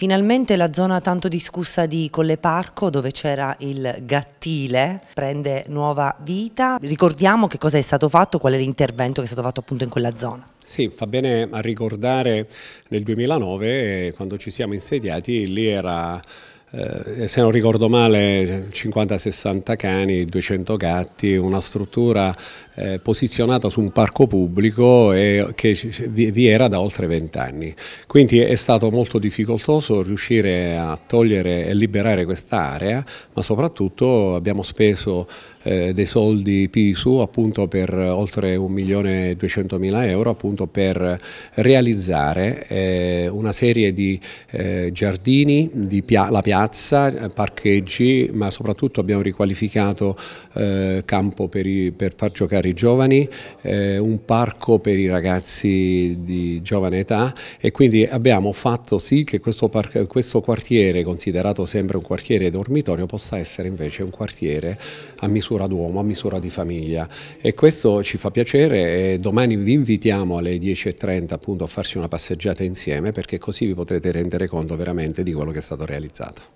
Finalmente la zona tanto discussa di Colle Parco, dove c'era il gattile, prende nuova vita. Ricordiamo che cosa è stato fatto, qual è l'intervento che è stato fatto appunto in quella zona. Sì, fa bene a ricordare nel 2009, quando ci siamo insediati, lì era eh, se non ricordo male 50-60 cani, 200 gatti, una struttura eh, posizionata su un parco pubblico e che vi era da oltre 20 anni. Quindi è stato molto difficoltoso riuscire a togliere e liberare quest'area, ma soprattutto abbiamo speso eh, dei soldi PISU appunto per oltre 1.200.000 euro appunto per realizzare eh, una serie di eh, giardini, di pia la piazza, piazza, eh, parcheggi, ma soprattutto abbiamo riqualificato eh, campo per, i, per, far giocare i giovani, eh, un parco per i ragazzi di giovane età e quindi abbiamo fatto sì che questo, parco, questo quartiere, considerato sempre un quartiere dormitorio, possa essere invece un quartiere a misura d'uomo, a misura di famiglia e questo ci fa piacere e domani vi invitiamo alle 10.30 appunto a farsi una passeggiata insieme perché così vi potrete rendere conto veramente di quello che è stato realizzato.